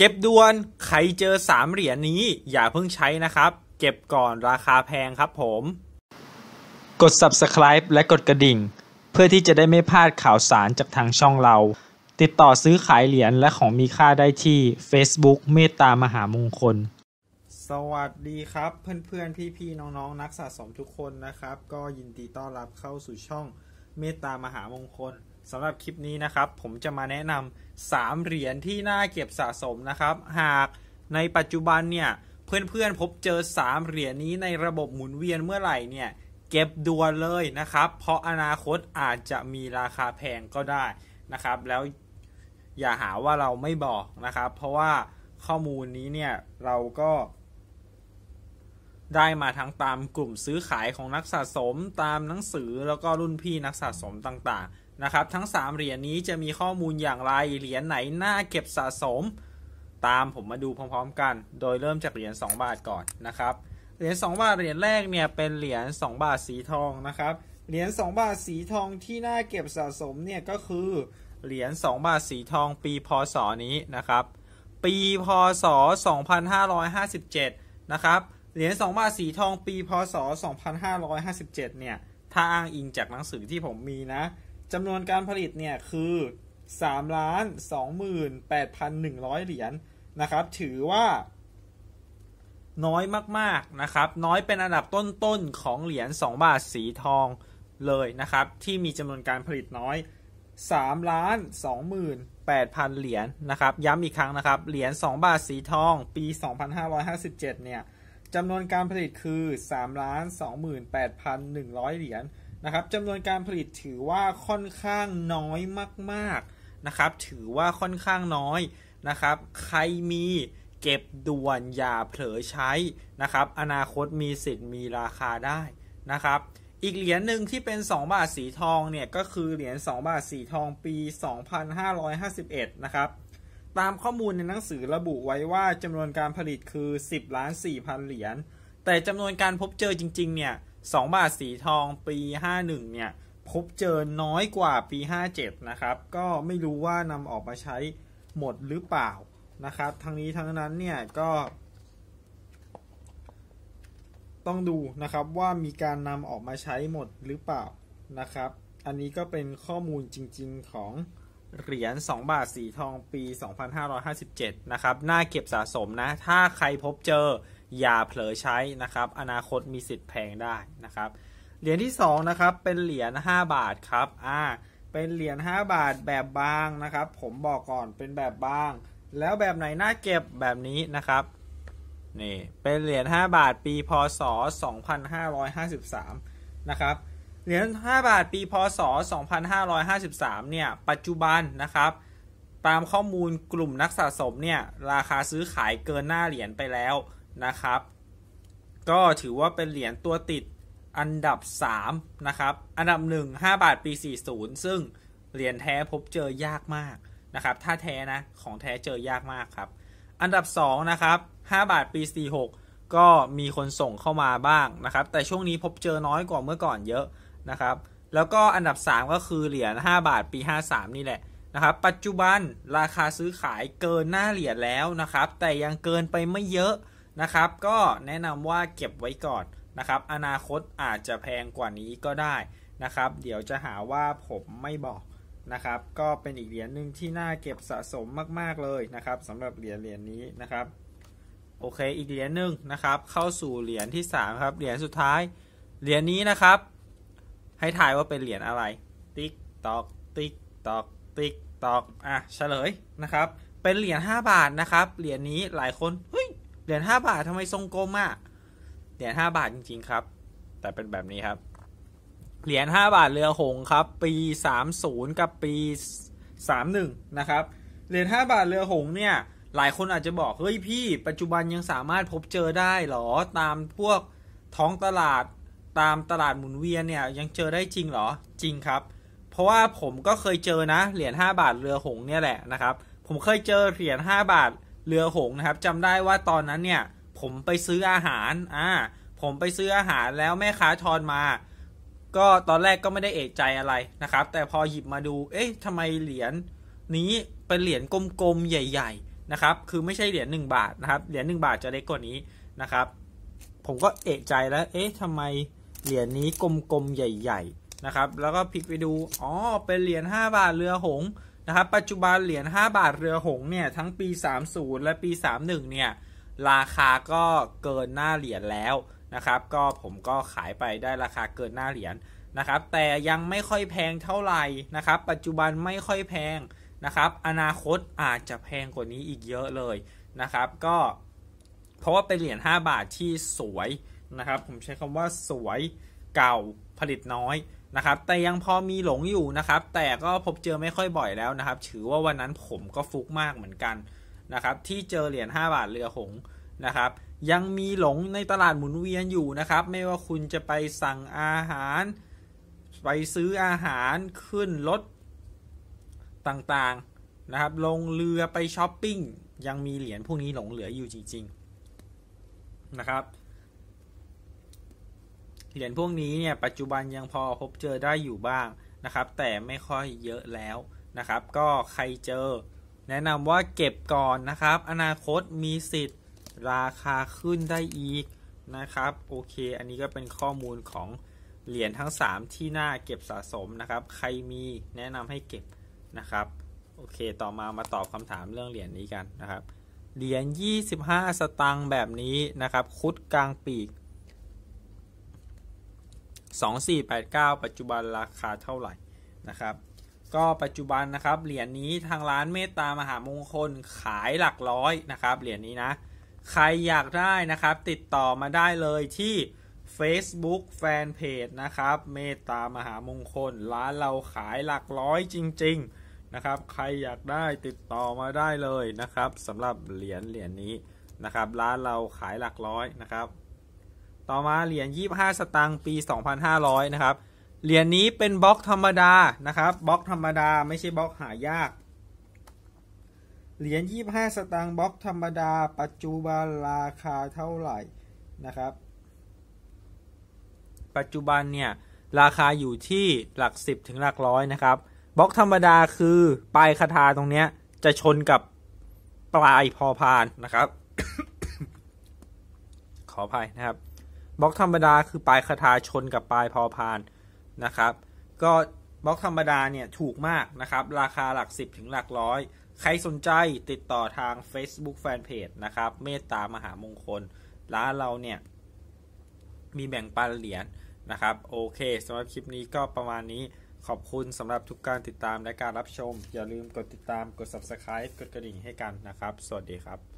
เก็บด่วนใครเจอสามเหรียญนี้ อย่าเพิ่งใช้นะครับ เก็บก่อนราคาแพงครับผม กด subscribe และกดกระดิ่ง เพื่อที่จะได้ไม่พลาดข่าวสารจากทางช่องเรา ติดต่อซื้อขายเหรียญและของมีค่าได้ที่ Facebook เมตตามหามงคล สวัสดีครับ เพื่อนๆพี่ๆ น้องๆนักสะสมทุกคนนะครับ ก็ยินดีต้อนรับเข้าสู่ช่องเมตตามหามงคลสำหรับคลิปนี้นะครับ ผมจะมาแนะนำสามเหรียญที่น่าเก็บสะสมนะครับ หากในปัจจุบันเนี่ยเพื่อนๆพบเจอสามเหรียญนี้ในระบบหมุนเวียนเมื่อไหร่เนี่ยเก็บด่วนเลยนะครับ เพราะอนาคตอาจจะมีราคาแพงก็ได้นะครับ แล้วอย่าหาว่าเราไม่บอกนะครับ เพราะว่าข้อมูลนี้เนี่ยเราก็ ได้มาทั้งตามกลุ่มซื้อขายของนักสะสมตามหนังสือแล้วก็รุ่นพี่นักสะสมต่างๆนะครับทั้ง3เหรียญนี้จะมีข้อมูลอย่างไรเหรียญไหนน่าเก็บสะสม ตามผมมาดูพร้อมๆกัน โดยเริ่มจากเหรียญ2บาทก่อนนะครับเหรียญ2บาทเหรียญแรกเนี่ยเป็นเหรียญ2บาทสีทองนะครับเหรียญ2บาทสีทองที่น่าเก็บสะสมเนี่ยก็คือเหรียญ2บาทสีทองปีพศนี้นะครับ ปีพศ 2557นะครับเหรียญ2บาทสีทองปีพศ 2557เนี่ยถ้าอ้างอิงจากหนังสือที่ผมมีนะจำนวนการผลิตเนี่ยคือ3ล้าน2 8 1 0 0เหรียญ นะครับ ถือว่าน้อยมากๆ นะครับ น้อยเป็นอันดับต้นๆของเหรียญ2บาทสีทองเลยนะครับ ที่มีจำนวนการผลิตน้อย3ล้าน2 8 0 0 0เหรียญนนะครับ ย้ำอีกครั้งนะครับ เหรียญ2บาทสีทองปี2557เนี่ยจำนวนการผลิตคือ3ล้าน28,100เหรียญนนะครับจำนวนการผลิตถือว่าค่อนข้างน้อยมากๆนะครับถือว่าค่อนข้างน้อยนะครับใครมีเก็บด่วนอย่าเผลอใช้นะครับอนาคตมีสิทธิ์มีราคาได้นะครับอีกเหรียญหนึ่งที่เป็น 2 บาทสีทองเนี่ยก็คือเหรียญ2บาทสีทองปี 2551นะครับตามข้อมูลในหนังสือระบุไว้ว่าจำนวนการผลิตคือ 10 ล้าน4พันเหรียญแต่จำนวนการพบเจอจริงๆเนี่ยสองบาทสีทองปีห้าหนึ่งเนี่ยพบเจอน้อยกว่าปีห้าเจ็ดนะครับก็ไม่รู้ว่านำออกมาใช้หมดหรือเปล่านะครับ ทั้งนี้ทั้งนั้นเนี่ยก็ต้องดูนะครับว่ามีการนำออกมาใช้หมดหรือเปล่านะครับอันนี้ก็เป็นข้อมูลจริง ๆของเหรียญ 2 บาทสีทองปี 2557นะครับน่าเก็บสะสมนะถ้าใครพบเจออย่าเผลอใช้นะครับ อนาคตมีสิทธิ์แพงได้นะครับ เหรียญที่2นะครับ เป็นเหรียญ5บาทครับ อ่า เป็นเหรียญ5บาทแบบบางนะครับ ผมบอกก่อน เป็นแบบบาง แล้วแบบไหนน่าเก็บแบบนี้นะครับ นี่ เป็นเหรียญ5บาทปีพศ2553นะครับ เหรียญ5บาทปีพศ 2553เนี่ย ปัจจุบันนะครับ ตามข้อมูลกลุ่มนักสะสมเนี่ย ราคาซื้อขายเกินหน้าเหรียญไปแล้วนะครับ ก็ถือว่าเป็นเหรียญตัวติดอันดับ3นะครับ อันดับ1 5 บาทปี 40 ซึ่งเหรียญแท้พบเจอยากมากนะครับถ้าแท้นะของแท้เจอยากมากครับอันดับ2นะครับ5บาทปี 46 ก็มีคนส่งเข้ามาบ้างนะครับแต่ช่วงนี้พบเจอน้อยกว่าเมื่อก่อนเยอะนะครับแล้วก็อันดับ3ก็คือเหรียญ5บาทปี 53นี่แหละนะครับปัจจุบันราคาซื้อขายเกินหน้าเหรียญแล้วนะครับแต่ยังเกินไปไม่เยอะนะครับ ก็แนะนำว่าเก็บไว้ก่อนนะครับอนาคตอาจจะแพงกว่านี้ก็ได้นะครับเดี๋ยวจะหาว่าผมไม่บอกนะครับก็เป็นอีกเหรียญหนึ่งที่น่าเก็บสะสมมากๆเลยนะครับสำหรับเหรียญเหรียญนี้นะครับโอเคอีกเหรียญหนึ่งนะครับเข้าสู่เหรียญที่ 3 ครับเหรียญสุดท้ายเหรียญนี้นะครับ ให้ถ่ายว่าเป็นเหรียญอะไร ติ๊กตอกติ๊กตอกติ๊กตอกอ่ะเฉลยนะครับเป็นเหรียญ5บาทนะครับ เหรียญนี้หลายคนเฮ้ยเหรียญห้าบาททำไม ทรงกลมอะ่ะเหรียญห้าบาท จริง ๆครับ แต่ เป็น แบบนี้ ครับ เหรียญห้าบาท เรือ หง ครับ ปีสามศูนย์กับ ปีสามหนึ่งนะครับ เหรียญห้าบาท เรือ หง เนี่ย หลายคน อาจจะ บอก เฮ้ย พี่ ปัจจุบัน ยัง สามารถ พบ เจอ ได้หรอ ตาม พวก ท้อง ตลาด ตาม ตลาดหมุนเวียนเนี่ย ยัง เจอ ได้ จริงหรอ จริง ครับ เพราะว่า ผม ก็ เคย เจอ นะ เหรียญห้าบาท เรือ หง เนี่ยแหละ นะครับ ผม เคย เจอ เหรียญห้าบาทเรือหงนะครับจำได้ว่าตอนนั้นเนี่ยผมไปซื้ออาหารอ่าผมไปซื้ออาหารแล้วแม่ค้าทอนมา ก็ตอนแรกก็ไม่ได้เอกใจอะไรนะครับ แต่พอหยิบมาดูเอ๊ะทำไมเหรียญนี้เป็นเหรียญกลมๆใหญ่ๆนะครับคือไม่ใช่เหรียญ1บาทนะครับเหรียญ1บาทจะเล็กกว่านี้นะครับผมก็เอกใจแล้วเอ๊ะทำไมเหรียญนี้กลมๆใหญ่ๆนะครับแล้วก็พลิกไปดูอ๋อเป็นเหรียญ5บาทเรือหงนะครับปัจจุบันเหรียญ5บาทเรือหงเนี่ยทั้งปี 30 และปี 31เนี่ยราคาก็เกินหน้าเหรียญแล้วนะครับก็ผมก็ขายไปได้ราคาเกินหน้าเหรียญนะครับแต่ยังไม่ค่อยแพงเท่าไหร่นะครับปัจจุบันไม่ค่อยแพงนะครับอนาคตอาจจะแพงกว่านี้อีกเยอะเลยนะครับก็เพราะว่าเป็นเหรียญ5บาทที่สวยนะครับผมใช้คำว่าสวยเก่าผลิตน้อยนะครับ แต่ยังพอมีหลงอยู่นะครับ แต่ก็พบเจอไม่ค่อยบ่อยแล้วนะครับ ถือว่าวันนั้นผมก็ฟุกมากเหมือนกันนะครับ ที่เจอเหรียญ 5 บาทเรือหงนะครับ ยังมีหลงในตลาดหมุนเวียน อยู่นะครับ ไม่ว่าคุณจะไปสั่งอาหาร ไปซื้ออาหาร ขึ้นรถ ต่างๆนะครับ ลงเรือไปช้อปปิ้ง ยังมีเหรียญพวกนี้หลงเหลืออยู่จริงๆนะครับเหรียญพวกนี้เนี่ยปัจจุบันยังพอพบเจอได้อยู่บ้างนะครับแต่ไม่ค่อยเยอะแล้วนะครับ ก็ใครเจอ แนะนำว่าเก็บก่อนนะครับ อนาคตมีสิทธิ์ราคาขึ้นได้อีกนะครับโอเค อันนี้ก็เป็นข้อมูลของเหรียญทั้ง 3 ที่น่าเก็บสะสมนะครับ ใครมีแนะนำให้เก็บนะครับโอเค ต่อมามาตอบคำถามเรื่องเหรียญนี้กันนะครับ เหรียญ 25 สตังค์แบบนี้นะครับ คุดกลางปีก2489 ปัจจุบันราคาเท่าไหร่นะครับ ก็ปัจจุบันนะครับเหรียญนี้ทางร้านเมตตามหามงคลขายหลักร้อยนะครับเหรียญนี้นะ ใครอยากได้นะครับติดต่อมาได้เลยที่ Facebook Fanpage นะครับเมตตามหามงคลร้านเราขายหลักร้อยจริง ๆนะครับ ใครอยากได้ติดต่อมาได้เลยนะครับสำหรับเหรียญเหรียญนี้นะครับ ร้านเราขายหลักร้อยนะครับต่อมาเหรียญ25 สตางค์ปี2500นะครับเหรียญนี้เป็นบล็อกธรรมดานะครับ บล็อกธรรมดาไม่ใช่บล็อกหายาก เหรียญ25 สตางค์บล็อกธรรมดา ปัจจุบันราคาเท่าไหร่นะครับ ปัจจุบันเนี่ยราคาอยู่ที่หลัก10ถึงหลักร้อยนะครับบล็อกธรรมดาคือปลายคาถาตรงเนี้ยจะชนกับปลายพอพานนะครับ ขออภัยนะครับบล็อกธรรมดาคือ ปลายคาถาชนกับปลายพอพานนะครับ ก็บล็อกธรรมดาเนี่ยถูกมากนะครับ ราคาหลัก10ถึงหลักร้อย ใครสนใจติดต่อทาง Facebook Fanpage นะครับเมตตามหามงคลร้านเราเนี่ย มีแบ่งปันเหรียญนนะครับโอเคสำหรับคลิปนี้ก็ประมาณนี้ขอบคุณสำหรับทุกการติดตามและการรับชม อย่าลืมกดติดตาม กด Subscribe กดกระดิ่งให้กันนะครับ สวัสดีครับ